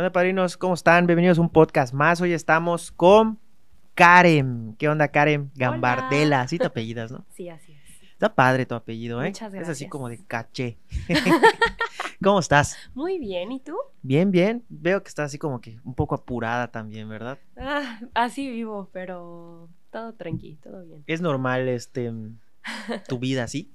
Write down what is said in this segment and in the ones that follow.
Hola padrinos? ¿Cómo están? Bienvenidos a un podcast más. Hoy estamos con Karen. ¿Qué onda, Karen? Gambardela. así te apellidas, ¿no? Sí, así es. Está padre tu apellido, ¿eh? Muchas gracias. Es así como de caché. ¿Cómo estás? Muy bien, ¿y tú? Bien, bien. Veo que estás así como que un poco apurada también, ¿verdad? Ah, así vivo, pero todo tranqui, todo bien. ¿Es normal este tu vida así?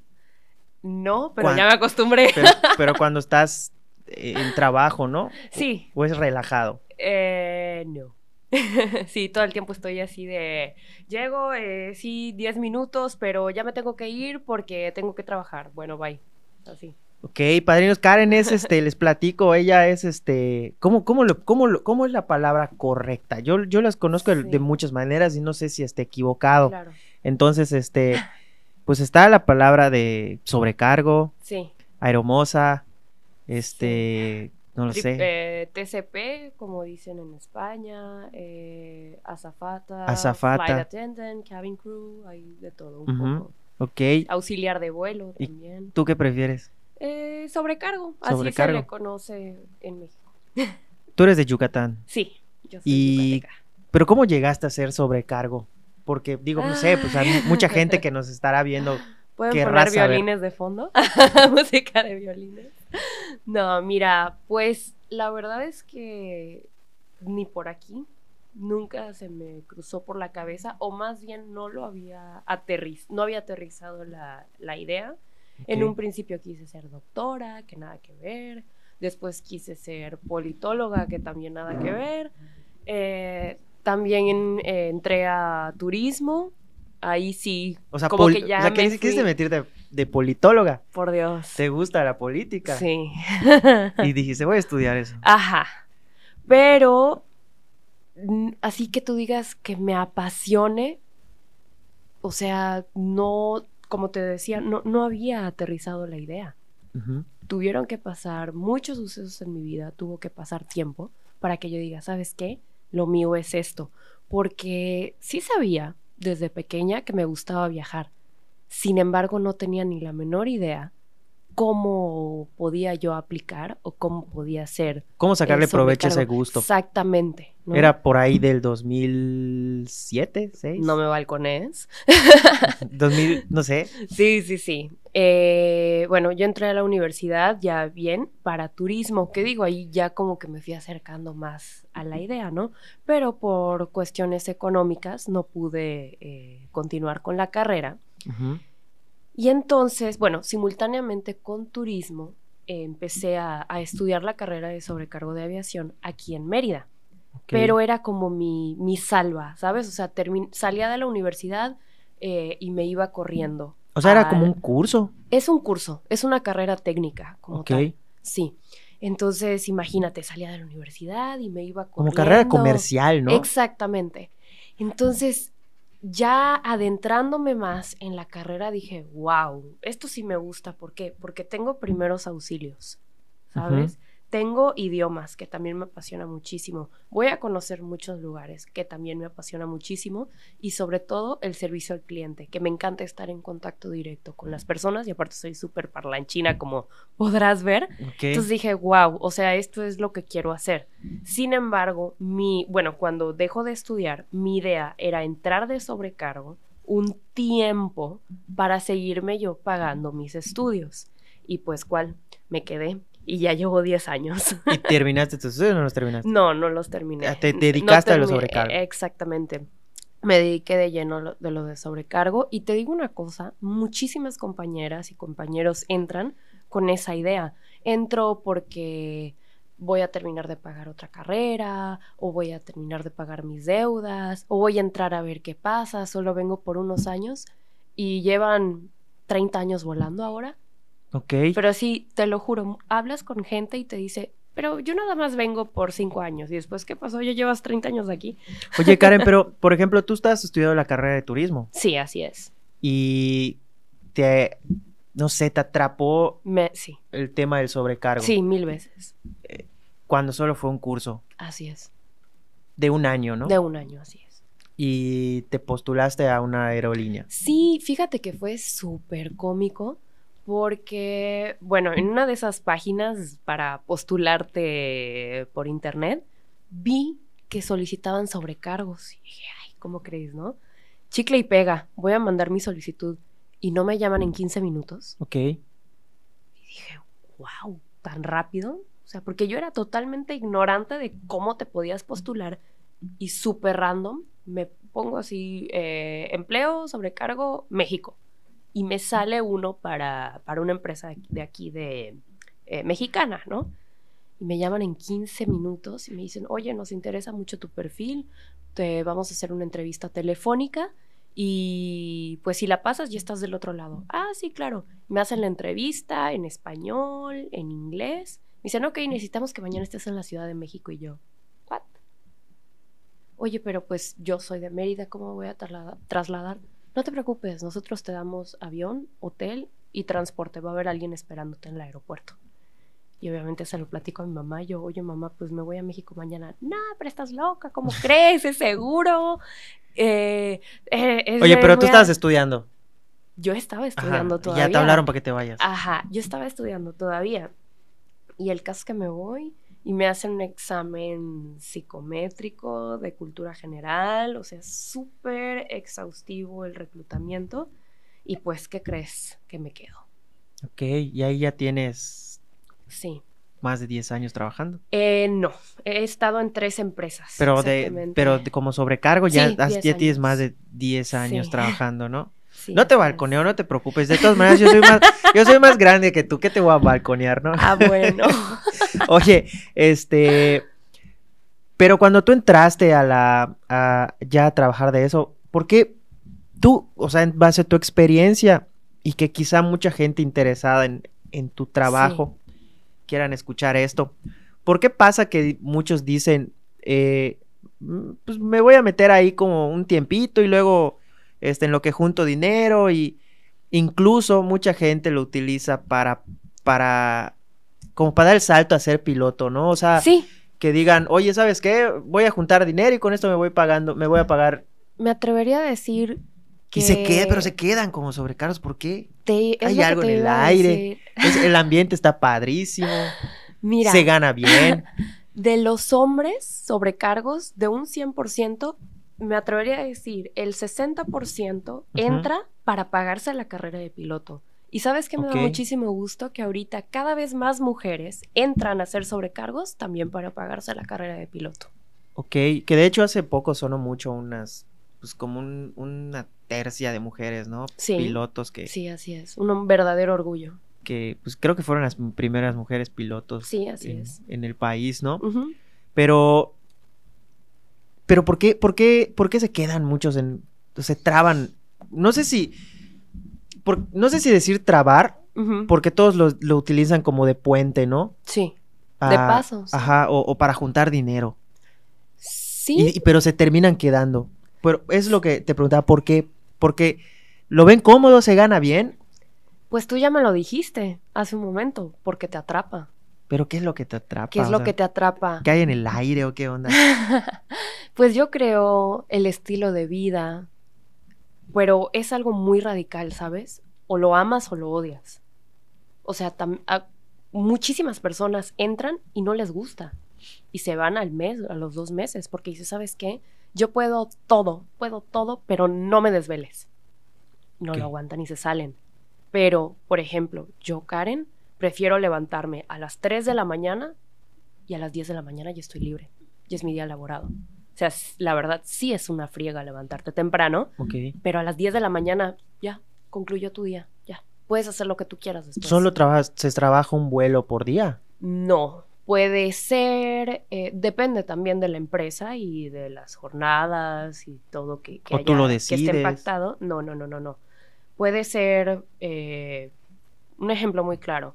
No, pero ya me acostumbré. pero, cuando estás eh, en trabajo, ¿no? Sí. ¿O, es relajado? Eh, no. sí, todo el tiempo estoy así de, llego, eh, sí, 10 minutos, pero ya me tengo que ir porque tengo que trabajar. Bueno, bye. Así. Ok, padrinos, Karen es, este, les platico, ella es, este, ¿cómo, cómo, lo, cómo, cómo es la palabra correcta? Yo, yo las conozco de, muchas maneras y no sé si esté equivocado. Claro. Entonces, este, pues está la palabra de sobrecargo, sí. aeromosa, este, no lo sé. Eh, TCP, como dicen en España, eh, azafata, azafata, flight attendant, cabin crew, hay de todo un poco. okay Auxiliar de vuelo también. ¿Tú qué prefieres? Eh, sobrecargo, así se le conoce en México. Tú eres de Yucatán. Sí, yo soy y... Pero ¿cómo llegaste a ser sobrecargo? Porque digo, no sé, pues hay mucha gente que nos estará viendo. ¿Pueden poner violines de fondo? Música de violines. No, mira, pues la verdad es que ni por aquí nunca se me cruzó por la cabeza, o más bien no lo había aterrizado, no había aterrizado la, idea. En un principio quise ser doctora, que nada que ver. Después quise ser politóloga, que también nada que ver. Eh, también eh, entré a turismo. Ahí sí. O sea, como que ya meterte de politóloga. Por Dios. ¿Te gusta la política? Sí. y se voy a estudiar eso. Ajá. Pero, así que tú digas que me apasione, o sea, no, como te decía, no, no había aterrizado la idea. Tuvieron que pasar muchos sucesos en mi vida, tuvo que pasar tiempo para que yo diga, ¿sabes qué? Lo mío es esto. Porque sí sabía desde pequeña que me gustaba viajar, sin embargo, no tenía ni la menor idea cómo podía yo aplicar o cómo podía ser. ¿Cómo sacarle provecho a ese gusto? Exactamente. Era por ahí del 2007, 2006? No me balconés. 2000, no sé. Sí, sí, sí. Eh, bueno, yo entré a la universidad ya bien para turismo, que digo, ahí ya como que me fui acercando más a la idea, ¿no? Pero por cuestiones económicas no pude eh, continuar con la carrera. Y entonces, bueno, simultáneamente con turismo, empecé a, estudiar la carrera de sobrecargo de aviación aquí en Mérida. Pero era como mi, salva, ¿sabes? O sea, salía de la universidad eh, y me iba corriendo. O sea, era como un curso. Es un curso, es una carrera técnica, como Sí. Entonces, imagínate, salía de la universidad y me iba corriendo. Como carrera comercial, ¿no? Exactamente. Entonces, ya adentrándome más en la carrera dije, wow, esto sí me gusta. ¿Por qué? Porque tengo primeros auxilios, ¿sabes? Tengo idiomas, que también me apasiona muchísimo. Voy a conocer muchos lugares, que también me apasiona muchísimo. Y sobre todo el servicio al cliente, que me encanta estar en contacto directo con las personas. Y aparte soy súper parlanchina, como podrás ver. Entonces dije, wow, o sea, esto es lo que quiero hacer. Sin embargo, mi, bueno, cuando dejo de estudiar, mi idea era entrar de sobrecargo un tiempo para seguirme yo pagando mis estudios. Y pues cuál, me quedé y ya llevo 10 años. ¿Y terminaste tus estudios o no los terminaste? No, no los terminé. Ah, te, dedicaste a los sobrecargos. Eh, exactamente. Me dediqué de lleno de lo de sobrecargo y te digo una cosa, muchísimas compañeras y compañeros entran con esa idea. Entro porque voy a terminar de pagar otra carrera o voy a terminar de pagar mis deudas o voy a entrar a ver qué pasa, solo vengo por unos años y llevan 30 años volando ahora Ok. Pero sí, te lo juro, hablas con gente y te dice, pero yo nada más vengo por cinco años. Y después, ¿qué pasó? Ya llevas 30 años aquí. Oye, Karen, pero, por ejemplo, tú estás estudiando la carrera de turismo. Sí, así es. Y te, no sé, te atrapó Me, sí. el tema del sobrecargo. Sí, mil veces. Eh, cuando solo fue un curso. Así es. De un año, ¿no? De un año, así es. Y te postulaste a una aerolínea. Sí, fíjate que fue súper cómico porque, bueno, en una de esas páginas para postularte por internet, vi que solicitaban sobrecargos. Y dije, ay, ¿cómo crees, no? Chicle y pega, voy a mandar mi solicitud y no me llaman en 15 minutos. Ok. Y dije, wow, tan rápido. O sea, porque yo era totalmente ignorante de cómo te podías postular y súper random. Me pongo así, eh, empleo, sobrecargo, México y me sale uno para, una empresa de aquí de eh, mexicana, ¿no? Y me llaman en 15 minutos y me dicen, oye, nos interesa mucho tu perfil, te vamos a hacer una entrevista telefónica y pues si la pasas ya estás del otro lado. Ah, sí, claro. Me hacen la entrevista en español, en inglés. Me dicen, ok, necesitamos que mañana estés en la Ciudad de México y yo. ¿What? Oye, pero pues yo soy de Mérida, ¿cómo voy a trasladar? no te preocupes, nosotros te damos avión, hotel y transporte, va a haber alguien esperándote en el aeropuerto. Y obviamente se lo platico a mi mamá, yo, oye mamá, pues me voy a México mañana. No, pero estás loca, ¿cómo crees? Es seguro. Eh, eh, oye, pero tú estabas estudiando. Yo estaba estudiando todavía. Ya te hablaron para que te vayas. Ajá, yo estaba estudiando todavía. Y el caso es que me voy, y me hacen un examen psicométrico de cultura general, o sea, súper exhaustivo el reclutamiento. Y pues, ¿qué crees que me quedo? Ok, y ahí ya tienes... Sí. ¿Más de 10 años trabajando? Eh, no, he estado en tres empresas. Pero, de, pero como sobrecargo ya, tienes más de 10 años trabajando, ¿no? no te balconeo, no te preocupes. De todas maneras, yo soy más, grande que tú, que te voy a balconear, ¿no? Ah, bueno. Oye, este. Pero cuando tú entraste a la. A ya a trabajar de eso, ¿por qué tú, o sea, en base a tu experiencia y que quizá mucha gente interesada en, en tu trabajo quieran escuchar esto, ¿por qué pasa que muchos dicen, eh, mm, pues me voy a meter ahí como un tiempito y luego este, en lo que junto dinero y incluso mucha gente lo utiliza para, para, como para dar el salto a ser piloto, ¿no? O sea, que digan, oye, ¿sabes qué? Voy a juntar dinero y con esto me voy pagando, me voy a pagar. Me atrevería a decir que... Y se queda, pero se quedan como sobrecargos, ¿por qué? Te... Hay algo en el aire, el ambiente está padrísimo, Mira, se gana bien. De los hombres sobrecargos, de un 100%, me atrevería a decir, el 60% entra para pagarse la carrera de piloto. Y sabes que me da muchísimo gusto que ahorita cada vez más mujeres entran a hacer sobrecargos también para pagarse la carrera de piloto. Ok, que de hecho hace poco sonó mucho unas, pues como una tercia de mujeres, ¿no? Sí. Pilotos que... Sí, así es, un verdadero orgullo. Que pues creo que fueron las primeras mujeres pilotos. Sí, así es. En el país, ¿no? Pero pero ¿por qué, por qué, por qué se quedan muchos en. se traban? No sé si. no sé si decir trabar, porque todos lo, utilizan como de puente, ¿no? Sí. Ah, de pasos. Ajá, o, para juntar dinero. Sí. pero se terminan quedando. Pero es lo que te preguntaba, ¿por qué? Porque lo ven cómodo, se gana bien. Pues tú ya me lo dijiste hace un momento, porque te atrapa. Pero ¿qué es lo que te atrapa? ¿Qué es lo que te atrapa? ¿Qué hay en el aire o qué onda? pues yo creo el estilo de vida, pero es algo muy radical, ¿sabes? O lo amas o lo odias. O sea, muchísimas personas entran y no les gusta y se van al mes, a los dos meses, porque dices, ¿sabes qué? Yo puedo todo, puedo todo, pero no me desveles. No lo aguantan y se salen. Pero, por ejemplo, yo, Karen, prefiero levantarme a las 3 de la mañana y a las 10 de la mañana ya estoy libre. Ya es mi día laborado. O sea, la verdad sí es una friega levantarte temprano, pero a las 10 de la mañana ya concluyó tu día, ya. Puedes hacer lo que tú quieras después. ¿Solo trabajas, se trabaja un vuelo por día? No, puede ser, eh, depende también de la empresa y de las jornadas y todo que, que, que esté impactado. No, no, no, no, no. Puede ser eh, un ejemplo muy claro.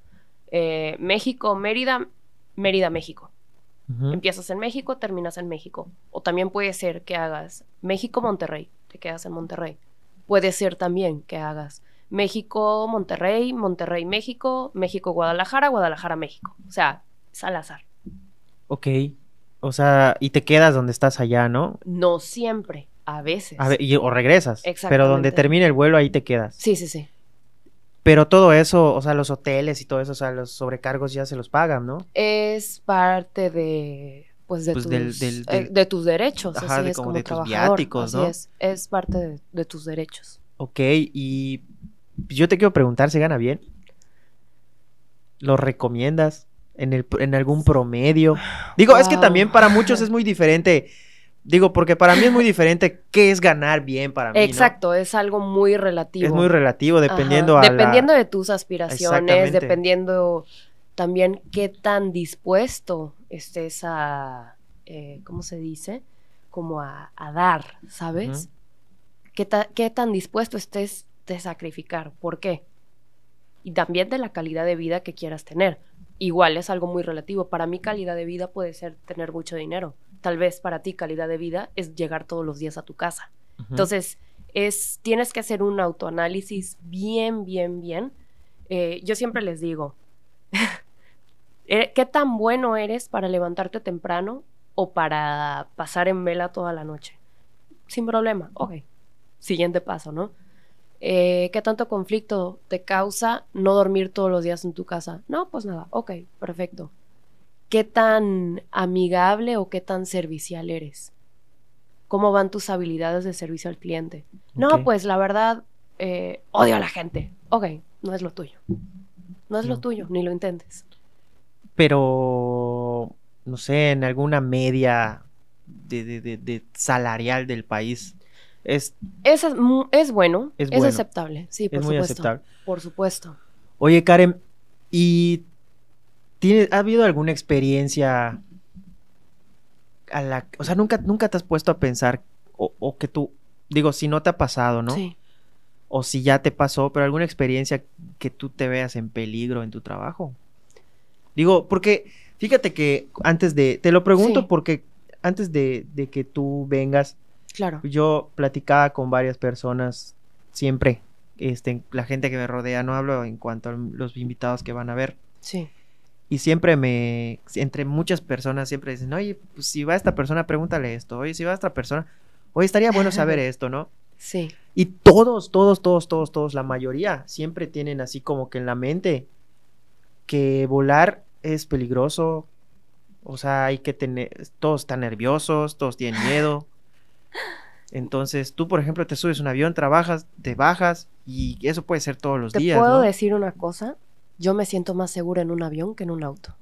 Eh, México, Mérida, Mérida, México. Empiezas en México, terminas en México. O también puede ser que hagas México, Monterrey, te quedas en Monterrey. Puede ser también que hagas México, Monterrey, Monterrey, México, México, Guadalajara, Guadalajara, México. O sea, es al azar. Ok. O sea, y te quedas donde estás allá, ¿no? No siempre, a veces. o regresas. Pero donde termina el vuelo, ahí te quedas. Sí, sí, sí. Pero todo eso, o sea, los hoteles y todo eso, o sea, los sobrecargos ya se los pagan, ¿no? Es parte de, pues, de, pues, eh, tus, derechos. Ajá, así es como, ¿no? es, es parte de, tus derechos. Ok, y yo te quiero preguntar, ¿se gana bien? ¿Lo recomiendas? ¿En, algún promedio? Digo, es que también para muchos es muy diferente Digo, porque para mí es muy diferente qué es ganar bien para mí. Exacto, es algo muy relativo. Es muy relativo, dependiendo a Dependiendo de tus aspiraciones, dependiendo también qué tan dispuesto estés a, eh, ¿cómo se dice? Como a, dar, ¿sabes? qué, qué tan dispuesto estés de sacrificar, ¿por qué? Y también de la calidad de vida que quieras tener igual es algo muy relativo. Para mí calidad de vida puede ser tener mucho dinero. Tal vez para ti calidad de vida es llegar todos los días a tu casa. Entonces, es, tienes que hacer un autoanálisis bien, bien, bien. Eh, yo siempre les digo, eh, ¿qué tan bueno eres para levantarte temprano o para pasar en vela toda la noche? Sin problema, ok. Siguiente paso, ¿no? Eh, ¿qué tanto conflicto te causa no dormir todos los días en tu casa? No, pues nada, ok, perfecto. ¿Qué tan amigable o qué tan servicial eres? ¿Cómo van tus habilidades de servicio al cliente? No, pues la verdad, eh, odio a la gente. Ok, no es lo tuyo. No es lo tuyo, ni lo intentes. Pero, no sé, en alguna media de salarial del país, es, bueno, es, aceptable, sí, por supuesto. Oye, Karen, ¿y tienes, ha habido alguna experiencia a la, o sea, nunca, nunca te has puesto a pensar, o, que tú, digo, si no te ha pasado, ¿no? Sí. O si ya te pasó, pero alguna experiencia que tú te veas en peligro en tu trabajo. Digo, porque fíjate que antes de, te lo pregunto porque antes de, de que tú vengas, Claro. Yo platicaba con varias personas siempre, este, la gente que me rodea, no hablo en cuanto a los invitados que van a ver. Sí. Y siempre me, entre muchas personas siempre dicen, oye, pues si va esta persona, pregúntale esto, oye, si va esta persona, oye, estaría bueno saber esto, ¿no? Sí. Y todos, todos, todos, todos, todos, la mayoría siempre tienen así como que en la mente que volar es peligroso, o sea, hay que tener, todos están nerviosos, todos tienen miedo. Entonces, tú, por ejemplo, te subes un avión, trabajas, te bajas y eso puede ser todos los días. Te puedo decir una cosa, yo me siento más segura en un avión que en un auto.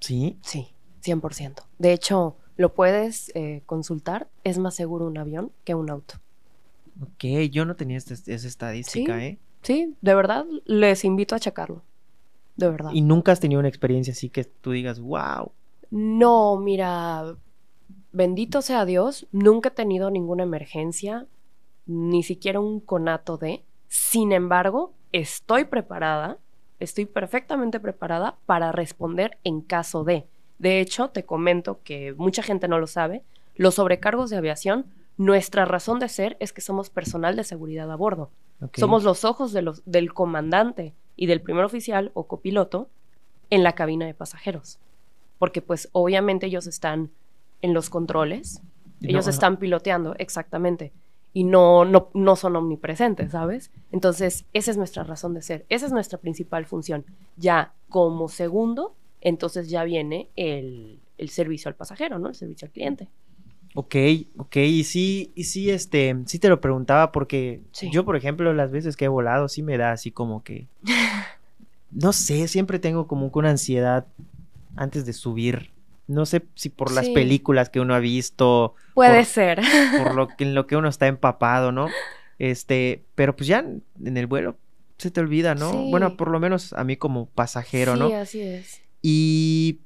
¿Sí? Sí, 100%. De hecho, lo puedes eh, consultar, es más seguro un avión que un auto. Ok, yo no tenía esa estadística, ¿Sí? ¿eh? Sí, de verdad, les invito a checarlo. De verdad. ¿Y nunca has tenido una experiencia así que tú digas, wow? No, mira, bendito sea Dios, nunca he tenido ninguna emergencia, ni siquiera un conato de. Sin embargo, estoy preparada, estoy perfectamente preparada para responder en caso de. De hecho, te comento que mucha gente no lo sabe, los sobrecargos de aviación, nuestra razón de ser es que somos personal de seguridad a bordo. Somos los ojos del comandante y del primer oficial o copiloto en la cabina de pasajeros. Porque pues obviamente ellos están en los controles. Ellos están piloteando, exactamente. Y no, no, no son omnipresentes, ¿sabes? Entonces, esa es nuestra razón de ser. Esa es nuestra principal función. Ya como segundo, entonces ya viene el, servicio al pasajero, ¿no? El servicio al cliente. Ok, ok, y sí, y sí, este, sí te lo preguntaba porque yo, por ejemplo, las veces que he volado, sí me da así como que, no sé, siempre tengo como que una ansiedad antes de subir no sé si por las películas que uno ha visto. Puede ser. por lo que, en lo que uno está empapado, ¿no? Este, pero pues ya en el vuelo se te olvida, ¿no? Bueno, por lo menos a mí como pasajero, ¿no? Sí, así es. Y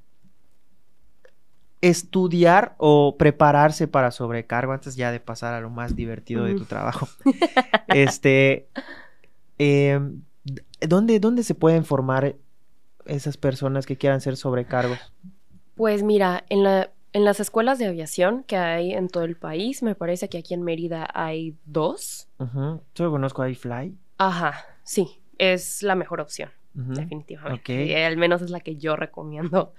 estudiar o prepararse para sobrecargo antes ya de pasar a lo más divertido de tu trabajo. este, em, ¿dónde, ¿dónde se pueden formar esas personas que quieran ser sobrecargos? Pues mira, en, la, en las escuelas de aviación que hay en todo el país, me parece que aquí en Mérida hay dos. Yo conozco a iFly. Ajá, sí, es la mejor opción, definitivamente. Eh, al menos es la que yo recomiendo.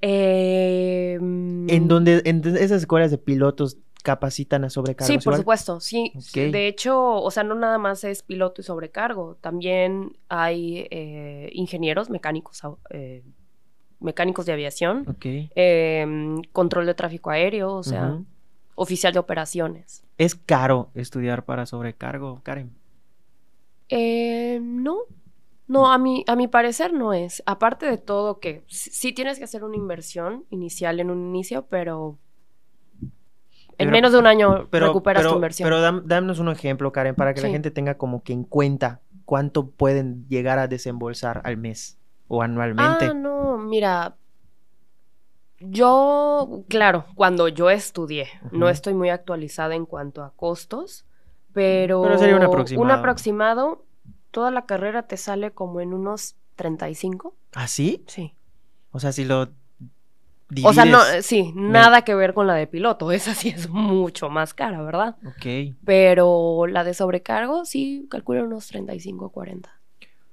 Em, en donde esas escuelas de pilotos capacitan a sobrecargos? Sí, por supuesto, sí. De hecho, o sea, no nada más es piloto y sobrecargo, también hay eh, ingenieros mecánicos eh, mecánicos de aviación, em, control de tráfico aéreo, o sea, oficial de operaciones. ¿Es caro estudiar para sobrecargo, Karen? Eh, no, no, a mi, a mi parecer no es. Aparte de todo que sí tienes que hacer una inversión inicial en un inicio, pero en menos de un año recuperas tu inversión. Pero Pero un ejemplo, Karen, para que la gente tenga como que en cuenta cuánto pueden llegar a desembolsar al mes o anualmente? Ah, no, mira. Yo, claro, cuando yo estudié, no estoy muy actualizada en cuanto a costos, pero, pero sería un aproximado. Un aproximado, toda la carrera te sale como en unos 35. ¿Ah, sí? Sí. O sea, si lo O sea, no, eh, sí, nada que ver con la de piloto, esa sí es mucho más cara, ¿verdad? Ok. Pero la de sobrecargo sí calculo unos 35 40.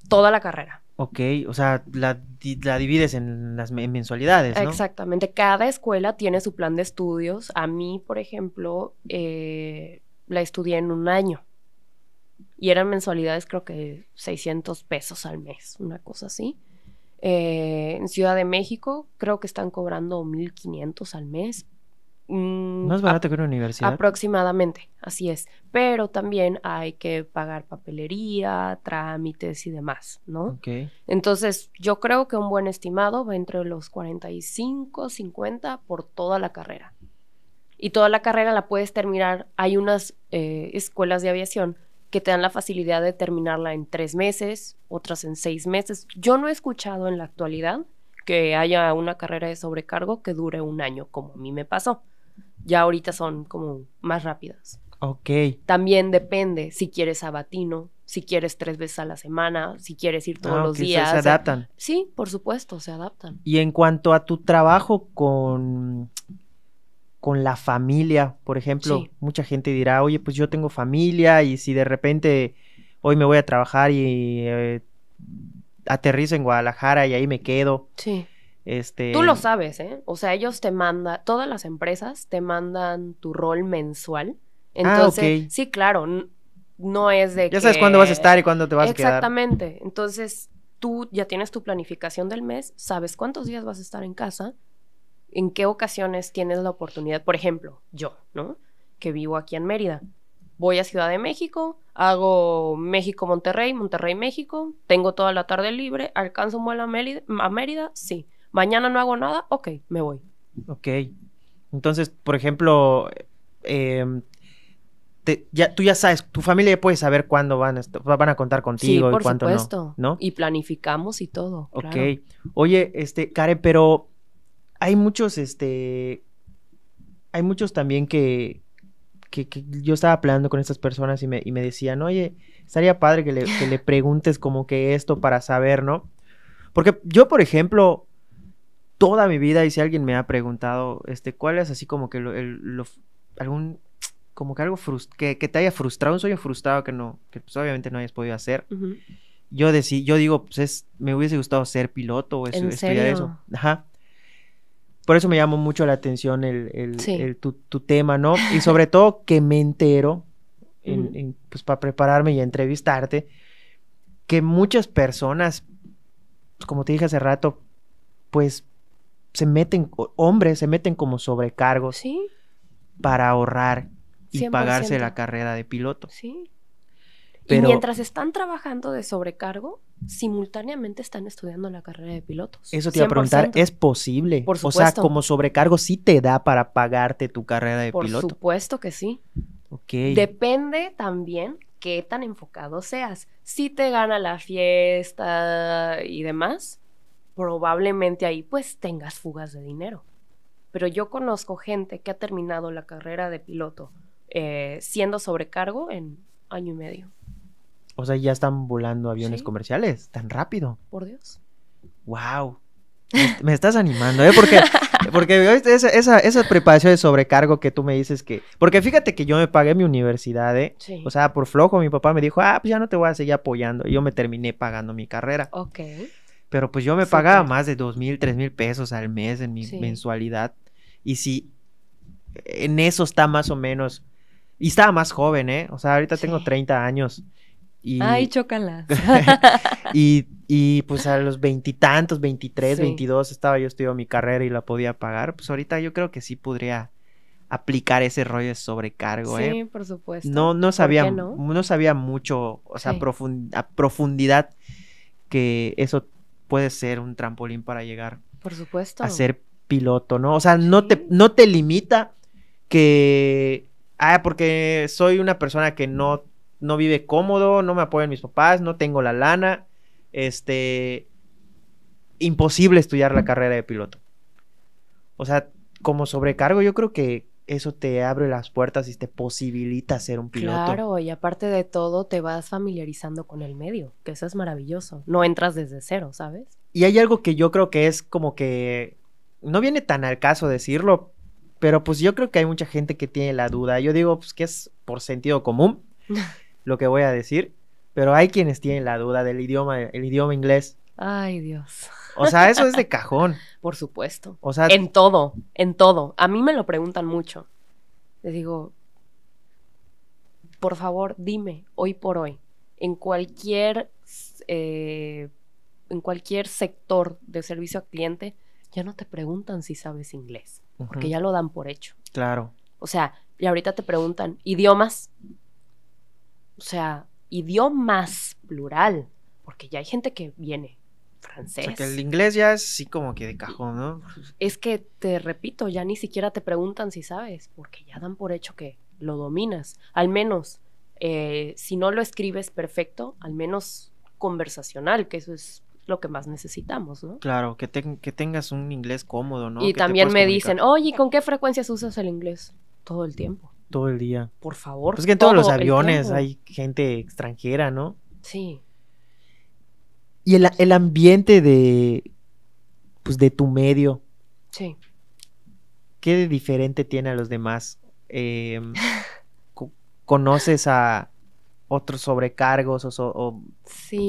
Toda la carrera. Ok, o sea, la, la divides en las mensualidades. ¿no? Exactamente, cada escuela tiene su plan de estudios. A mí, por ejemplo, eh, la estudié en un año y eran mensualidades creo que 600 pesos al mes, una cosa así. Eh, en Ciudad de México creo que están cobrando 1.500 al mes más mm, barato que una universidad. Aproximadamente, así es. Pero también hay que pagar papelería, trámites y demás, ¿no? Ok. Entonces, yo creo que un buen estimado va entre los 45, 50 por toda la carrera. Y toda la carrera la puedes terminar. Hay unas eh, escuelas de aviación que te dan la facilidad de terminarla en tres meses, otras en seis meses. Yo no he escuchado en la actualidad que haya una carrera de sobrecargo que dure un año, como a mí me pasó ya ahorita son como más rápidas. Ok. También depende si quieres sabatino, si quieres tres veces a la semana, si quieres ir todos ah, los días. Se adaptan. sí, por supuesto, se adaptan. Y en cuanto a tu trabajo con, con la familia, por ejemplo, mucha gente dirá, oye, pues yo tengo familia y si de repente hoy me voy a trabajar y eh, aterrizo en Guadalajara y ahí me quedo. Sí. Este... Tú lo sabes, ¿eh? O sea, ellos te mandan, todas las empresas te mandan tu rol mensual. Ah, Entonces, sí, claro, no es de... Ya sabes cuándo vas a estar y cuándo te vas a quedar. Exactamente. Entonces, tú ya tienes tu planificación del mes, sabes cuántos días vas a estar en casa, en qué ocasiones tienes la oportunidad. Por ejemplo, yo, ¿no? Que vivo aquí en Mérida. Voy a Ciudad de México, hago México-Monterrey, Monterrey-México, tengo toda la tarde libre, alcanzo un vuelo a a Mérida sí mañana no hago nada, ok, me voy. Ok. Entonces, por ejemplo, em, ya, tú ya sabes, tu familia ya puede saber cuándo van a, van a contar contigo por y supuesto. No, Y planificamos y todo. Ok. Oye, este, Karen, pero hay muchos, este, hay muchos también que, que, yo estaba hablando con estas personas y me, decían, oye, estaría padre que le, que le preguntes como que esto para saber, ¿no? Porque yo, por ejemplo, toda mi vida y si alguien me ha preguntado, este, ¿cuál es así como que lo, algún, como que algo que, te haya frustrado, un sueño frustrado que no, que pues, obviamente no hayas podido hacer? Yo decí, yo digo, pues es, me hubiese gustado ser piloto o estudiar eso. Por eso me llamó mucho la atención el, tu, tema, ¿no? Y sobre todo que me entero, pues para prepararme y entrevistarte, que muchas personas, pues, como te dije hace rato, pues se meten, hombres se meten como sobrecargos ¿Sí? para ahorrar y pagarse la carrera de piloto. Sí. Y mientras están trabajando de sobrecargo, simultáneamente están estudiando la carrera de pilotos. Eso te iba a preguntar, ¿es posible? Por supuesto. O sea, como sobrecargo sí te da para pagarte tu carrera de piloto. Por supuesto que sí. Ok. Depende también qué tan enfocado seas. Si te gana la fiesta y demás, probablemente ahí pues tengas fugas de dinero. Pero yo conozco gente que ha terminado la carrera de piloto eh, siendo sobrecargo en año y medio. O sea, ya están volando aviones comerciales tan rápido. Por Dios. Wow. Me, estás animando, ¿eh? Porque, porque esa, esa, esa, preparación de sobrecargo que tú me dices que... Porque fíjate que yo me pagué mi universidad, ¿eh? O sea, por flojo mi papá me dijo, ah, pues ya no te voy a seguir apoyando. Y yo me terminé pagando mi carrera. Ok. Pero pues yo me pagaba más de dos mil, tres mil pesos al mes en mi mensualidad. Y si en eso está más o menos. Y estaba más joven, ¿eh? O sea, ahorita tengo 30 años. Y... Ay, chócalas. y, pues a los veintitantos, veintitrés, veintidós, estaba yo estudiando mi carrera y la podía pagar. Pues ahorita yo creo que sí podría aplicar ese rollo de sobrecargo, ¿eh? Sí, por supuesto. No, no sabía, no? sabía mucho, o sea, a profundidad que eso puede ser un trampolín para llegar. Por supuesto. A ser piloto, ¿no? O sea, no, te, no te limita que, ah, porque soy una persona que no, no vive cómodo, no me apoyan mis papás, no tengo la lana, este, imposible estudiar la carrera de piloto. O sea, como sobrecargo, yo creo que, eso te abre las puertas y te posibilita ser un piloto. Claro, y aparte de todo, te vas familiarizando con el medio, que eso es maravilloso. No entras desde cero, ¿sabes? Y hay algo que yo creo que es como que no viene tan al caso decirlo, pero pues yo creo que hay mucha gente que tiene la duda. Yo digo, pues que es por sentido común lo que voy a decir, pero hay quienes tienen la duda del idioma, el idioma inglés. Ay, Dios. O sea, eso es de cajón. Por supuesto. O sea, en todo, en todo. A mí me lo preguntan mucho. Les digo, por favor, dime, hoy por hoy, en cualquier, eh, en cualquier sector de servicio al cliente, ya no te preguntan si sabes inglés, porque ya lo dan por hecho. Claro. O sea, y ahorita te preguntan, ¿idiomas? O sea, idiomas plural, porque ya hay gente que viene o sea, que el inglés ya es así como que de cajón, ¿no? Es que, te repito, ya ni siquiera te preguntan si sabes, porque ya dan por hecho que lo dominas. Al menos, eh, si no lo escribes perfecto, al menos conversacional, que eso es lo que más necesitamos, ¿no? Claro, que, que tengas un inglés cómodo, ¿no? Y también me dicen, oye, ¿con qué frecuencias usas el inglés? Todo el tiempo. Todo el día. Por favor. Es pues que en todos los aviones hay gente extranjera, ¿no? Sí y el, ambiente de, pues, de tu medio. Sí. ¿Qué de diferente tiene a los demás? Em, ¿Conoces a otros sobrecargos o,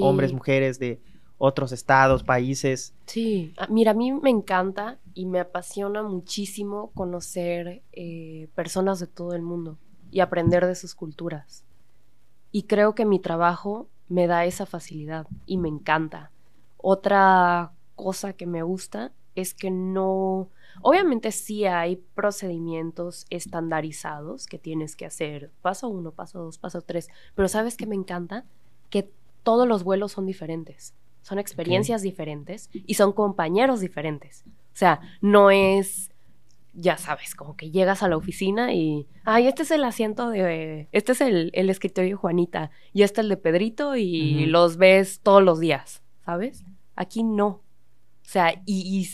hombres, mujeres de otros estados, países? Sí, ah, mira, a mí me encanta y me apasiona muchísimo conocer eh, personas de todo el mundo y aprender de sus culturas. Y creo que mi trabajo me da esa facilidad y me encanta. Otra cosa que me gusta es que no... Obviamente sí hay procedimientos estandarizados que tienes que hacer, paso uno, paso dos, paso tres, pero sabes que me encanta que todos los vuelos son diferentes, son experiencias diferentes y son compañeros diferentes. O sea, no es ya sabes, como que llegas a la oficina y, ay, este es el asiento de, este es el, escritorio Juanita y este el de Pedrito y los ves todos los días, ¿sabes? Aquí no. O sea, y,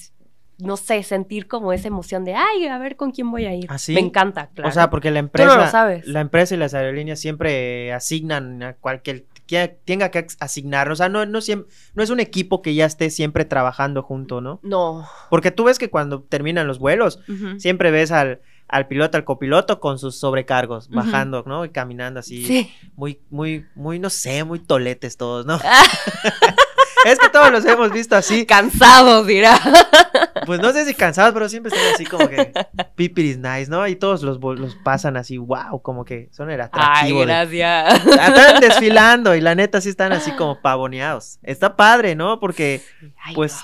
no sé, sentir como esa emoción de, ay, a ver con quién voy a ir. ¿Ah, Me encanta, claro. O sea, porque la empresa, la empresa y las aerolíneas siempre asignan a cualquier que tenga que asignar. O sea, no, no, no es un equipo que ya esté siempre trabajando junto, ¿no? No. Porque tú ves que cuando terminan los vuelos, siempre ves al, al piloto, al copiloto con sus sobrecargos, bajando, ¿no? Y caminando así. Muy, muy, muy, no sé, muy toletes todos, ¿no? es que todos los hemos visto así. Cansados, dirá pues no sé si cansados, pero siempre están así como que pipiris nice, ¿no? Y todos los, pasan así, wow, como que son el atractivo. Ay, gracias. Están desfilando y la neta sí están así como pavoneados. Está padre, ¿no? Porque, pues,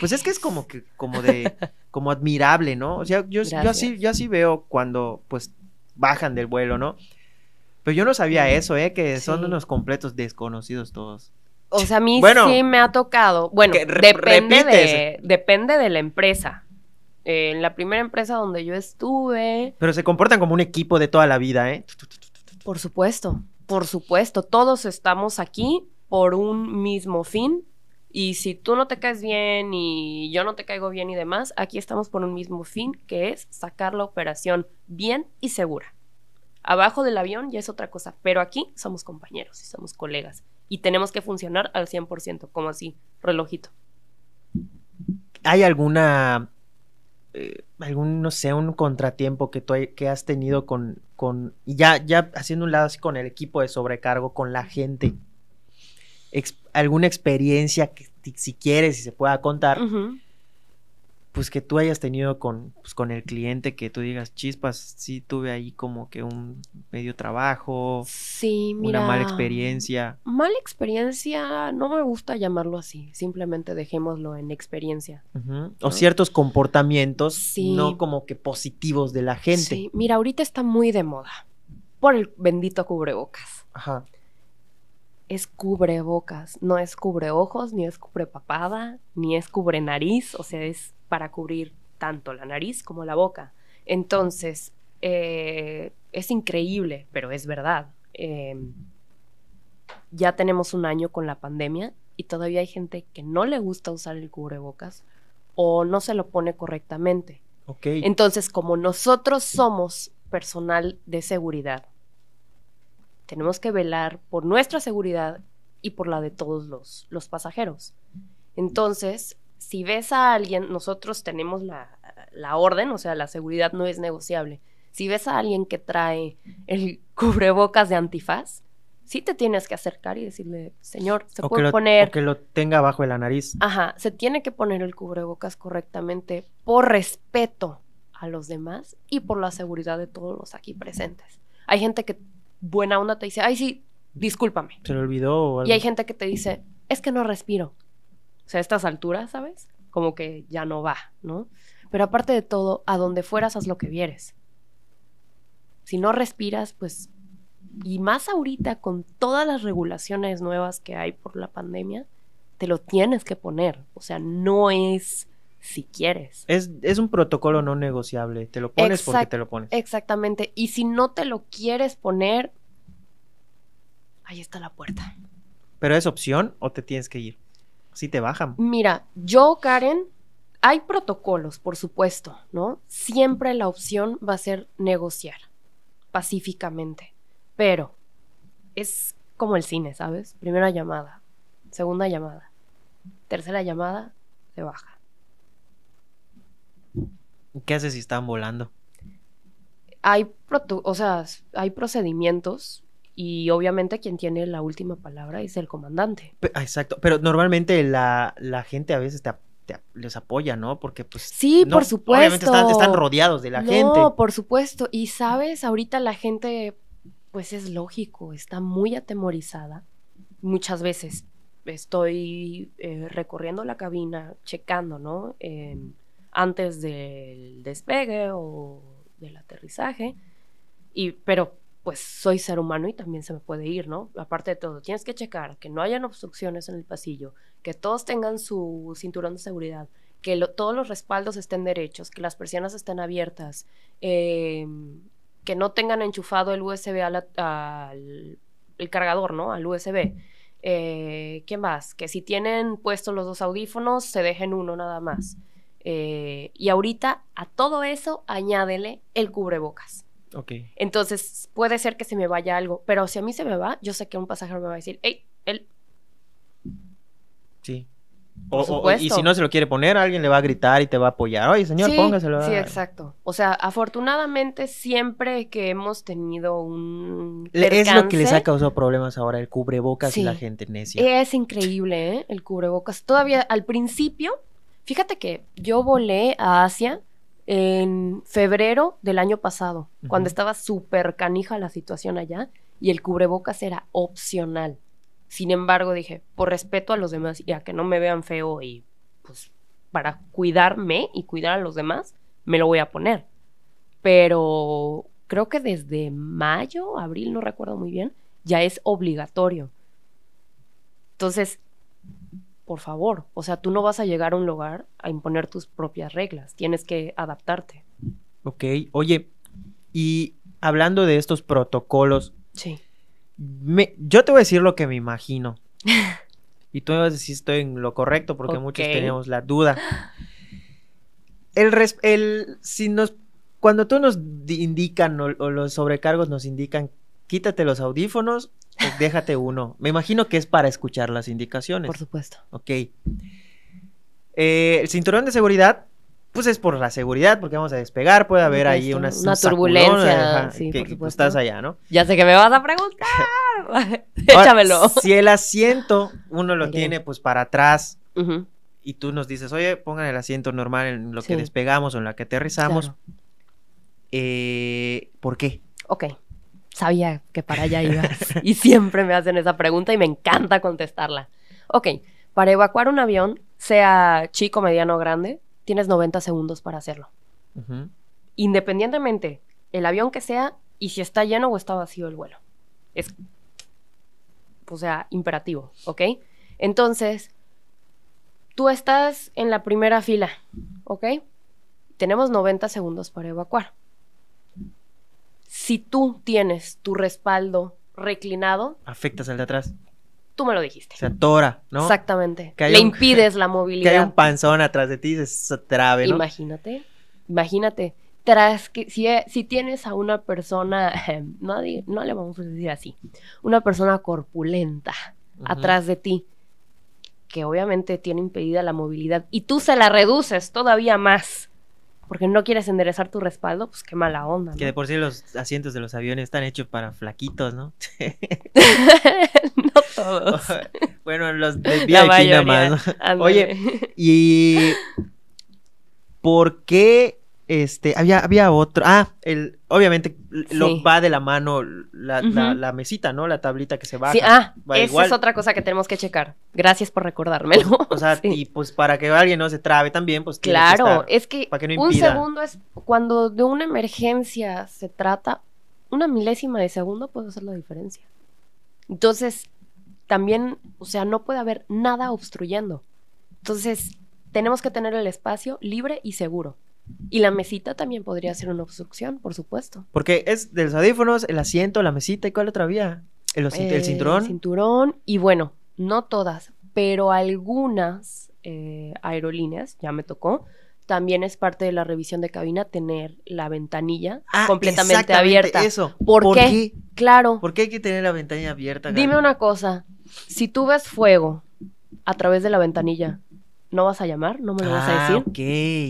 pues es que es como que, como de, como admirable, ¿no? O sea, yo, así, yo así veo cuando, pues, bajan del vuelo, ¿no? Pero yo no sabía mm. eso, ¿eh? Que son unos completos desconocidos todos. O sea, a mí sí me ha tocado. Bueno, depende de, la empresa. en eh, la primera empresa donde yo estuve. Pero se comportan como un equipo de toda la vida, ¿eh? Por supuesto, por supuesto. Todos estamos aquí por un mismo fin. Y si tú no te caes bien y yo no te caigo bien y demás, aquí estamos por un mismo fin, que es sacar la operación bien y segura. Abajo del avión ya es otra cosa, pero aquí somos compañeros y somos colegas y tenemos que funcionar al 100%, como así, relojito. ¿Hay alguna, eh, algún, no sé, un contratiempo que, tú que has tenido con, con, ya, ya haciendo un lado así con el equipo de sobrecargo, con la gente? ¿Alguna experiencia que si quieres, si se pueda contar? pues que tú hayas tenido con, pues, con el cliente que tú digas, chispas, sí tuve ahí como que un medio trabajo, sí, mira, una mala experiencia. Mala experiencia, no me gusta llamarlo así, simplemente dejémoslo en experiencia. O ciertos comportamientos no como que positivos de la gente. Sí, mira, ahorita está muy de moda por el bendito cubrebocas. Ajá. Es cubrebocas, no es cubreojos, ni es cubrepapada, ni es cubrenariz, o sea, es para cubrir tanto la nariz como la boca. Entonces, eh, es increíble, pero es verdad. Em, ya tenemos un año con la pandemia y todavía hay gente que no le gusta usar el cubrebocas o no se lo pone correctamente. Okay. Entonces, como nosotros somos personal de seguridad, tenemos que velar por nuestra seguridad y por la de todos los, los pasajeros. Entonces, si ves a alguien, nosotros tenemos la, orden, o sea, la seguridad no es negociable. Si ves a alguien que trae el cubrebocas de antifaz, sí te tienes que acercar y decirle, señor, se puede poner. que lo tenga bajo la nariz. Ajá, se tiene que poner el cubrebocas correctamente por respeto a los demás y por la seguridad de todos los aquí presentes. Hay gente que buena onda te dice, ay, sí, discúlpame. Se lo olvidó. Y hay gente que te dice, es que no respiro. O sea, a estas alturas, ¿sabes? Como que ya no va, ¿no? Pero aparte de todo, a donde fueras, haz lo que vieres. Si no respiras, pues, y más ahorita con todas las regulaciones nuevas que hay por la pandemia, te lo tienes que poner. O sea, no es si quieres. Es, un protocolo no negociable. Te lo pones porque te lo pones. Exactamente. Y si no te lo quieres poner, ahí está la puerta. ¿Pero es opción o te tienes que ir? Si te bajan. Mira, yo, Karen, hay protocolos, por supuesto, ¿no? Siempre la opción va a ser negociar pacíficamente, pero es como el cine, ¿sabes? Primera llamada, segunda llamada, tercera llamada, se baja. ¿Qué haces si están volando? Hay, o sea, hay procedimientos y obviamente quien tiene la última palabra es el comandante. Ah, exacto, pero normalmente la, gente a veces te, les apoya, ¿no? Porque pues... Sí, por supuesto. Obviamente están, rodeados de la gente. No, por supuesto. Y sabes, ahorita la gente, pues es lógico, está muy atemorizada. Muchas veces estoy eh, recorriendo la cabina, checando, ¿no? Em, antes del despegue o del aterrizaje. Y, pero pues soy ser humano y también se me puede ir, ¿no? Aparte de todo, tienes que checar que no hayan obstrucciones en el pasillo, que todos tengan su cinturón de seguridad, que todos los respaldos estén derechos, que las persianas estén abiertas, em, que no tengan enchufado el USB al, cargador, ¿no? Al USB. Eh, ¿Qué más? Que si tienen puestos los dos audífonos, se dejen uno nada más. Eh, y ahorita a todo eso añádele el cubrebocas. Entonces, puede ser que se me vaya algo, pero si a mí se me va, yo sé que un pasajero me va a decir, hey, él. Sí. y si no se lo quiere poner, alguien le va a gritar y te va a apoyar. Oye, señor, póngaselo. Sí, ah". exacto. O sea, afortunadamente, siempre que hemos tenido un. es lo que les ha causado problemas ahora, el cubrebocas y la gente necia. Es increíble, ¿eh? El cubrebocas. Todavía al principio, fíjate que yo volé a Asia en febrero del año pasado, cuando estaba súper canija la situación allá y el cubrebocas era opcional. Sin embargo, dije, por respeto a los demás y a que no me vean feo y pues para cuidarme y cuidar a los demás, me lo voy a poner. Pero creo que desde mayo, abril, no recuerdo muy bien, ya es obligatorio. Entonces, por favor, o sea, tú no vas a llegar a un lugar a imponer tus propias reglas, tienes que adaptarte. Ok, oye, y hablando de estos protocolos, sí. Me, yo te voy a decir lo que me imagino. y tú me vas a decir si estoy en lo correcto, porque muchos tenemos la duda. El, el si nos, cuando tú nos indican o los sobrecargos nos indican, quítate los audífonos eh, déjate uno. Me imagino que es para escuchar las indicaciones. Por supuesto. Ok. Eh, el cinturón de seguridad, pues es por la seguridad, porque vamos a despegar, puede haber ahí una, turbulencia. sí, que, pues, estás allá, ¿no? Ya sé que me vas a preguntar. Ah, Échamelo. si el asiento uno lo tiene pues para atrás y tú nos dices, oye, pongan el asiento normal en lo que despegamos o en la que aterrizamos, eh, ¿por qué? Ok. Sabía que para allá ibas. y siempre me hacen esa pregunta y me encanta contestarla. Ok, para evacuar un avión, sea chico, mediano o grande, tienes 90 segundos para hacerlo. Independientemente, el avión que sea y si está lleno o está vacío el vuelo. Es, o sea, imperativo, ¿ok? Entonces, tú estás en la primera fila, ¿ok? Tenemos 90 segundos para evacuar si tú tienes tu respaldo reclinado, afectas al de atrás. Tú me lo dijiste. Se atora, ¿no? Exactamente. Le impides la movilidad. Que hay un panzón atrás de ti, se trabe. Imagínate, imagínate. Tras que si, e, si tienes a una persona, no, no le vamos a decir así, una persona corpulenta atrás de ti, que obviamente tiene impedida la movilidad, y tú se la reduces todavía más porque no quieres enderezar tu respaldo, pues qué mala onda. Que de por sí los asientos de los aviones están hechos para flaquitos, ¿no? no todos. bueno, los de vía nada más. Oye, y ¿por qué este había había otro? Ah, el Obviamente lo va de la mano la, mesita, ¿no? La tablita que se ah, va. ah, esa es otra cosa que tenemos que checar. Gracias por recordármelo. O sea, y pues para que alguien no se trabe también, pues claro, que es que, un segundo es cuando de una emergencia se trata, una milésima de segundo puede hacer la diferencia. Entonces, también, o sea, no puede haber nada obstruyendo. Entonces, tenemos que tener el espacio libre y seguro. Y la mesita también podría ser una obstrucción, por supuesto. Porque es de los audífonos, el asiento, la mesita, ¿y cuál otra vía? ¿El, eh, cinturón? El cinturón, y bueno, no todas, pero algunas eh, aerolíneas, ya me tocó, también es parte de la revisión de cabina tener la ventanilla ah, completamente abierta. Eso. ¿Por, qué? Claro. ¿Por qué hay que tener la ventanilla abierta? Dime una cosa. Si tú ves fuego a través de la ventanilla, no vas a llamar, no me lo vas a ah, decir.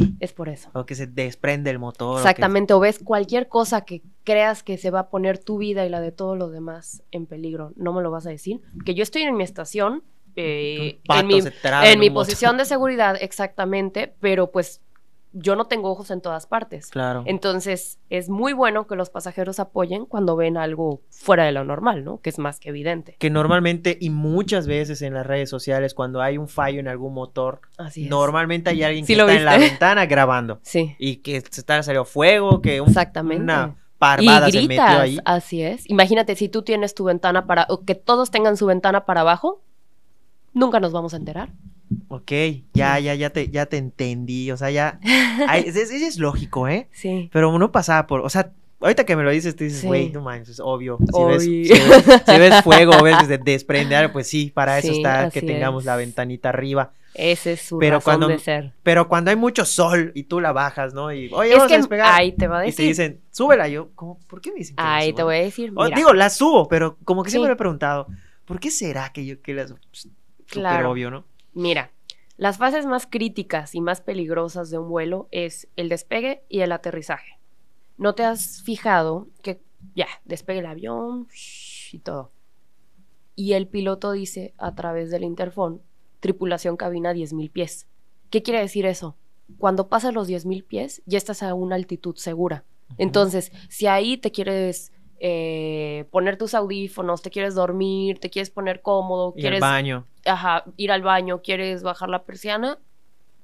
Ok. Es por eso. O que se desprende el motor. Exactamente, o, ves cualquier cosa que creas que se va a poner tu vida y la de todos los demás en peligro, no me lo vas a decir. Que yo estoy en mi estación, eh, en mi, en mi posición de seguridad, exactamente, pero pues yo no tengo ojos en todas partes. Claro. Entonces, es muy bueno que los pasajeros apoyen cuando ven algo fuera de lo normal, ¿no? Que es más que evidente. Que normalmente y muchas veces en las redes sociales, cuando hay un fallo en algún motor, normalmente hay alguien que está en la ventana grabando. Sí. Y que se está, saliendo fuego, que una parvada se metió ahí. Así es. Imagínate si tú tienes tu ventana para, o que todos tengan su ventana para abajo, nunca nos vamos a enterar. Ok, ya, ya, ya te, ya te entendí. O sea, ya. es, es, lógico, ¿eh? Sí. Pero uno pasaba por. O sea, ahorita que me lo dices, tú dices, güey, no manches, es obvio. Si, Ves, si, ves, ves, fuego, ves desprende, desprender, pues sí, para eso está que tengamos la ventanita arriba. Ese es su pero razón de ser. Pero cuando hay mucho sol y tú la bajas, ¿no? Y, oye, es vamos a despegar. Ahí te va a decir. Y te dicen, súbela. Yo, ¿por qué me dicen que Ahí te voy a decir, mira. digo, la subo, pero como que siempre me he preguntado, ¿por qué será que yo que la subo? claro. Súper obvio, ¿no? Mira, las fases más críticas y más peligrosas de un vuelo es el despegue y el aterrizaje. ¿No te has fijado que ya, despegue el avión y todo? Y el piloto dice a través del interfón, tripulación cabina 10.000 pies. ¿Qué quiere decir eso? Cuando pasas los 10.000 pies, ya estás a una altitud segura. Entonces, si ahí te quieres eh, poner tus audífonos, te quieres dormir, te quieres poner cómodo, quieres al baño. ir al baño, quieres bajar la persiana,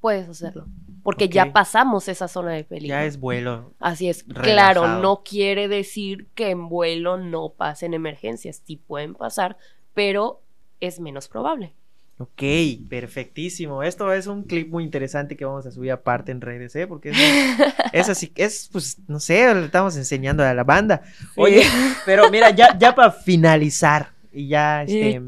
puedes hacerlo. Porque ya pasamos esa zona de peligro. Ya es vuelo. Así es. Claro, no quiere decir que en vuelo no pasen emergencias. Sí pueden pasar, pero es menos probable. Ok, perfectísimo. Esto es un clip muy interesante que vamos a subir aparte en redes, ¿eh? Porque es, así, es, pues, no sé, le estamos enseñando a la banda. Oye, pero mira, ya, ya para finalizar y ya, este...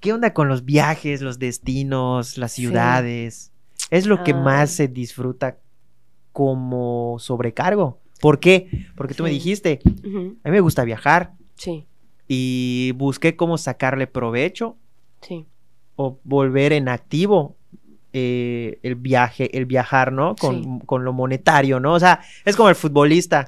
¿Qué onda con los viajes, los destinos, las ciudades? ¿Es lo que más se disfruta como sobrecargo? ¿Por qué? Porque tú me dijiste, a mí me gusta viajar. Sí. Y busqué cómo sacarle provecho. Sí volver en activo eh, el viaje, el viajar, ¿no? Con, con, lo monetario, ¿no? O sea, es como el futbolista.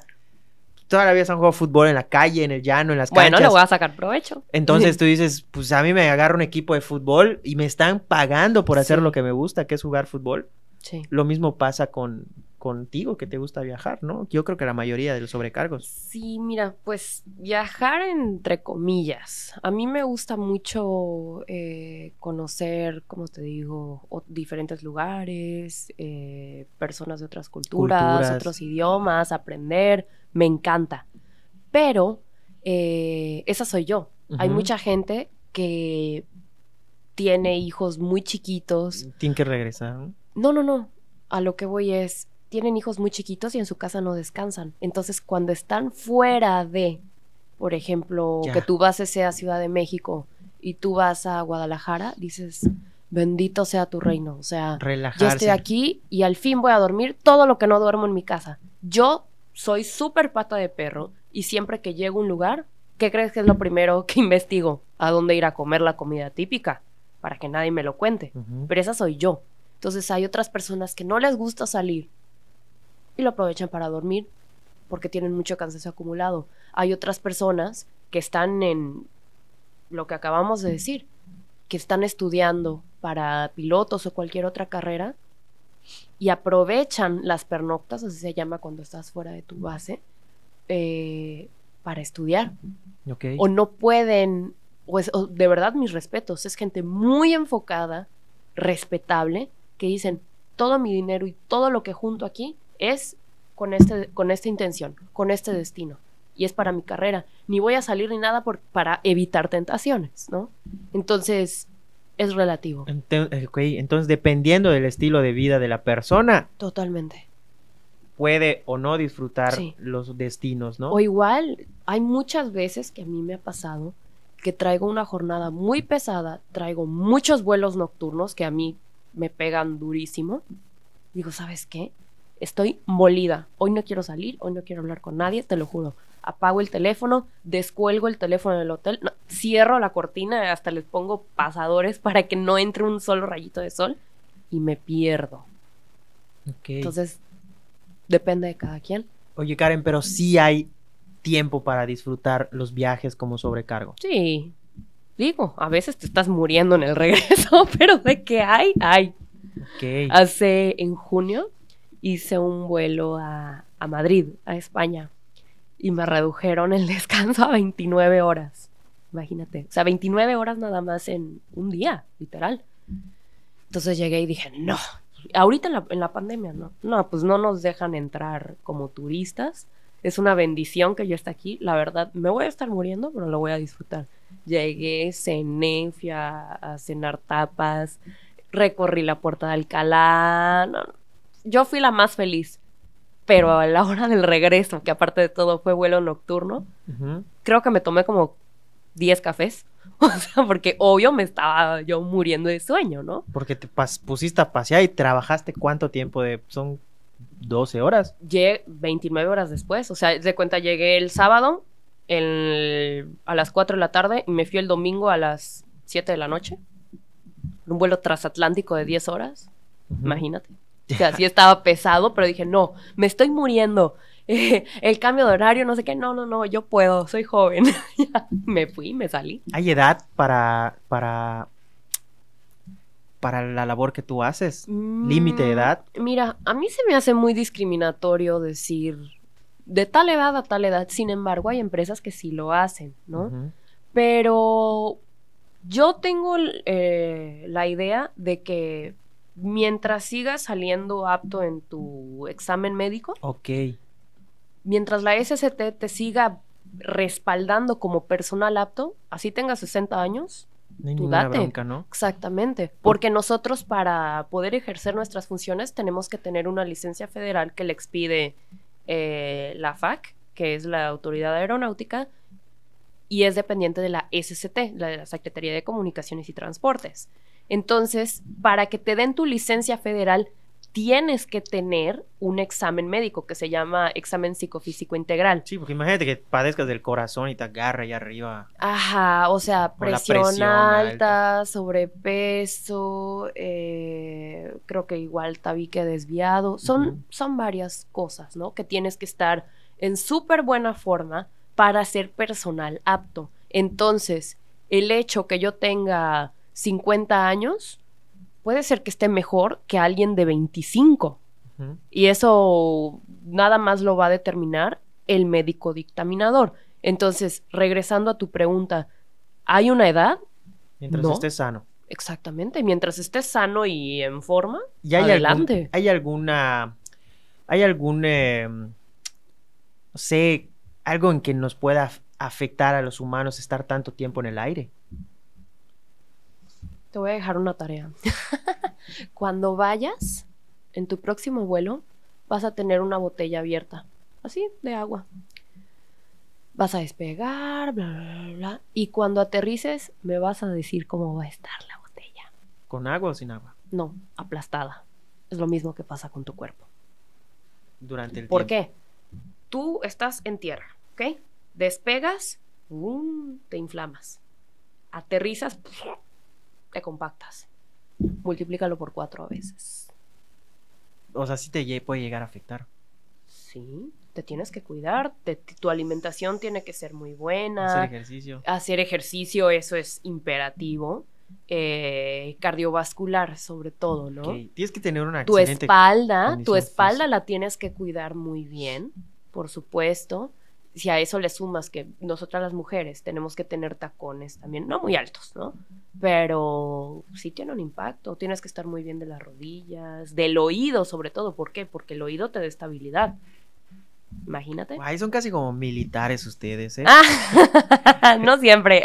Toda la vida se han jugado fútbol en la calle, en el llano, en las bueno, canchas. Bueno, le voy a sacar provecho. Entonces tú dices, pues a mí me agarra un equipo de fútbol y me están pagando por hacer lo que me gusta, que es jugar fútbol. Sí. Lo mismo pasa con, contigo que te gusta viajar, ¿no? Yo creo que la mayoría de los sobrecargos. Sí, mira, pues viajar entre comillas. A mí me gusta mucho eh, conocer, como te digo, diferentes lugares, eh, personas de otras culturas, otros idiomas, aprender. Me encanta. Pero eh, esa soy yo. Hay mucha gente que tiene hijos muy chiquitos. Tienen que regresar. No, no, no. A lo que voy es, tienen hijos muy chiquitos y en su casa no descansan. Entonces, cuando están fuera de, por ejemplo, que tú vas sea Ciudad de México y tú vas a Guadalajara, dices, bendito sea tu reino. O sea, yo estoy aquí y al fin voy a dormir todo lo que no duermo en mi casa. Yo soy súper pata de perro y siempre que llego a un lugar, ¿qué crees que es lo primero que investigo? ¿A dónde ir a comer la comida típica? Para que nadie me lo cuente. Pero esa soy yo. Entonces hay otras personas que no les gusta salir y lo aprovechan para dormir porque tienen mucho cansancio acumulado. Hay otras personas que están en lo que acabamos de decir, que están estudiando para pilotos o cualquier otra carrera y aprovechan las pernoctas, así se llama cuando estás fuera de tu base, eh, para estudiar. O no pueden, o de verdad mis respetos, es gente muy enfocada, respetable, que dicen, todo mi dinero y todo lo que junto aquí es con, este, con esta intención, con este destino. Y es para mi carrera. Ni voy a salir ni nada para evitar tentaciones, ¿no? Entonces, es relativo. Entonces, dependiendo del estilo de vida de la persona. Totalmente. Puede o no disfrutar los destinos, ¿no? O igual, hay muchas veces que a mí me ha pasado que traigo una jornada muy pesada, traigo muchos vuelos nocturnos que a mí me pegan durísimo. Digo, ¿sabes qué? estoy molida, hoy no quiero salir, hoy no quiero hablar con nadie, te lo juro. Apago el teléfono, descuelgo el teléfono del hotel, cierro la cortina, hasta les pongo pasadores para que no entre un solo rayito de sol y me pierdo. Entonces, depende de cada quien. Oye, Karen, pero sí hay tiempo para disfrutar los viajes como sobrecargo. Sí. Digo, a veces te estás muriendo en el regreso, pero de que hay, hay. Okay. Hace en junio hice un vuelo a, Madrid, a España, y me redujeron el descanso a 29 horas. Imagínate, o sea, 29 horas nada más en un día, literal. Entonces llegué y dije, no, ahorita en la, pandemia, ¿no? No, pues no nos dejan entrar como turistas. Es una bendición que yo esté aquí. La verdad, me voy a estar muriendo, pero lo voy a disfrutar. Llegué, cené, fui a, cenar tapas, recorrí la puerta de Alcalá. No, yo fui la más feliz. Pero a la hora del regreso, que aparte de todo fue vuelo nocturno, creo que me tomé como 10 cafés. O sea, porque obvio me estaba yo muriendo de sueño, ¿no? Porque te pusiste a pasear y trabajaste cuánto tiempo de... Son 12 horas. Llegué 29 horas después. O sea, de cuenta llegué el sábado a las 4 de la tarde y me fui el domingo a las 7 de la noche. Un vuelo transatlántico de 10 horas. Imagínate. O sea, sí estaba pesado, pero dije, no, me estoy muriendo. el cambio de horario, no sé qué, no, no, no, yo puedo, soy joven. me fui, me salí. ¿Hay edad para, para, para la labor que tú haces? Mm, ¿Límite de edad? Mira, a mí se me hace muy discriminatorio decir de tal edad a tal edad. Sin embargo, hay empresas que sí lo hacen, ¿no? Pero yo tengo eh, la idea de que mientras sigas saliendo apto en tu examen médico. Mientras la SST te siga respaldando como personal apto, así tengas 60 años, no ¿no? Exactamente. Porque nosotros para poder ejercer nuestras funciones tenemos que tener una licencia federal que le expide eh, la FAC, que es la Autoridad Aeronáutica, y es dependiente de la SCT, la de la Secretaría de Comunicaciones y Transportes. Entonces, para que te den tu licencia federal, tienes que tener un examen médico que se llama examen psicofísico integral. Sí, porque imagínate que padezcas del corazón y te agarra ahí arriba. Ajá, o sea, presión, alta, sobrepeso, eh, creo que igual tabique desviado. Son, son varias cosas, ¿no? Que tienes que estar en súper buena forma para ser personal apto. Entonces, el hecho que yo tenga 50 años puede ser que esté mejor que alguien de 25. Y eso nada más lo va a determinar el médico dictaminador. Entonces, regresando a tu pregunta, ¿hay una edad? Mientras sano. Exactamente, mientras estés sano y en forma, ¿Y hay adelante. ¿Hay alguna... ¿Hay algún... Em, no sé, algo en que nos pueda afectar a los humanos estar tanto tiempo en el aire? Te voy a dejar una tarea. Cuando vayas, en tu próximo vuelo, vas a tener una botella abierta, así, de agua. Vas a despegar, bla, bla, bla. Y cuando aterrices, me vas a decir cómo va a estar la botella. ¿Con agua o sin agua? No, aplastada. Es lo mismo que pasa con tu cuerpo. Durante el ¿Por qué? Tú estás en tierra, ¿ok? Despegas, te inflamas. Aterrizas, te compactas. Multiplícalo por cuatro veces. O sea, sí te puede llegar a afectar. Sí, te tienes que cuidar, tu alimentación tiene que ser muy buena. Hacer ejercicio. Hacer ejercicio, eso es imperativo. Eh, cardiovascular, sobre todo, ¿no? Tienes que tener una Tu espalda, tu espalda la tienes que cuidar muy bien, por supuesto si a eso le sumas que nosotras las mujeres tenemos que tener tacones también, no muy altos, ¿no? Pero sí tiene un impacto, tienes que estar muy bien de las rodillas, del oído sobre todo, ¿por qué? Porque el oído te da estabilidad. Imagínate. ahí son casi como militares ustedes, ¿eh? Ah, no siempre.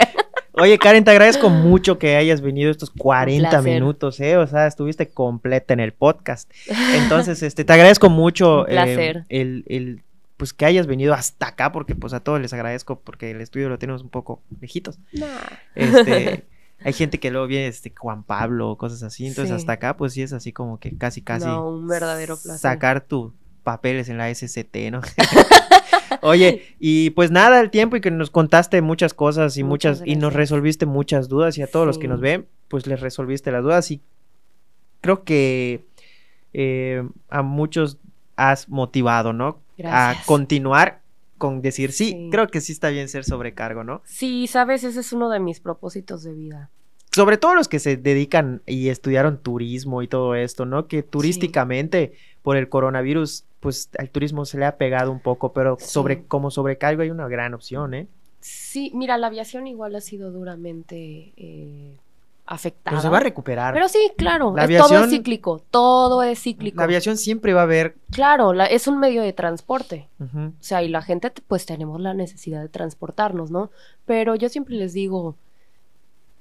Oye, Karen, te agradezco mucho que hayas venido estos 40 minutos, ¿eh? O sea, estuviste completa en el podcast. Entonces, este, te agradezco mucho eh, el, el pues que hayas venido hasta acá, porque pues a todos les agradezco, porque el estudio lo tenemos un poco viejitos Este, hay gente que luego viene este Juan Pablo, cosas así, entonces hasta acá pues sí es así como que casi casi no, un verdadero placer. sacar tus papeles en la SCT, ¿no? Oye, y pues nada, el tiempo y que nos contaste muchas cosas y muchas, y nos resolviste muchas dudas y a todos los que nos ven, pues les resolviste las dudas y creo que eh, a muchos has motivado, ¿no? a continuar con decir, sí, creo que sí está bien ser sobrecargo, ¿no? Sí, sabes, ese es uno de mis propósitos de vida. Sobre todo los que se dedican y estudiaron turismo y todo esto, ¿no? Que turísticamente por el coronavirus, pues al turismo se le ha pegado un poco, pero sobre como sobrecargo hay una gran opción, ¿eh? Sí, mira, la aviación igual ha sido duramente eh, afectada. Pero se va a recuperar. Pero sí, claro, todo es cíclico, todo es cíclico. La aviación siempre va a haber. Claro, es un medio de transporte. O sea, y la gente pues tenemos la necesidad de transportarnos, ¿no? Pero yo siempre les digo,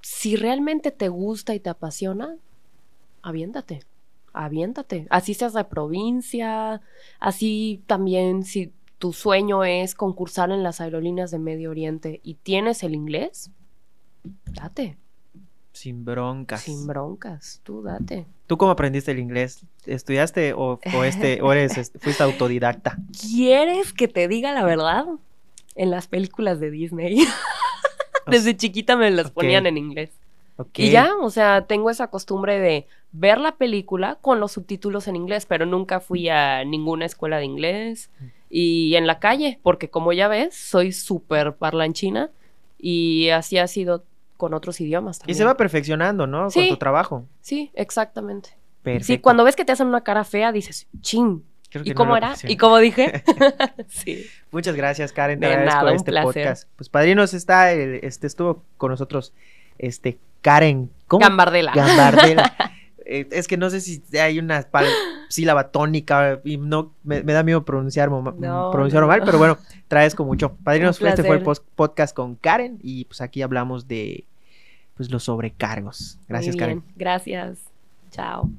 si realmente te gusta y te apasiona, aviéntate. Aviéntate, así seas de provincia, así también si tu sueño es concursar en las aerolíneas de Medio Oriente y tienes el inglés, date. Sin broncas. Sin broncas, tú date. ¿Tú cómo aprendiste el inglés? ¿Estudiaste o, este, o eres, este, fuiste autodidacta? ¿Quieres que te diga la verdad? En las películas de Disney. Desde chiquita me las ponían en inglés. Y ya, o sea, tengo esa costumbre de ver la película con los subtítulos en inglés, pero nunca fui a ninguna escuela de inglés mm. y en la calle, porque como ya ves, soy súper parlanchina y así ha sido con otros idiomas también. Y se va perfeccionando, ¿no? con tu trabajo. Sí, exactamente. Sí, cuando ves que te hacen una cara fea, dices, ching. ¿Y cómo era? ¿Y cómo dije? sí. Muchas gracias, Karen. de este podcast. Pues padrinos está, eh, este estuvo con nosotros este Karen ¿cómo? Gambardela. Gambardela. Eh, es que no sé si hay una sílaba tónica y no me, da miedo pronunciar mal, pero bueno, traes con mucho. Padrinos, este fue el podcast con Karen y pues aquí hablamos de pues los sobrecargos. Gracias, Karen. Gracias. Chao.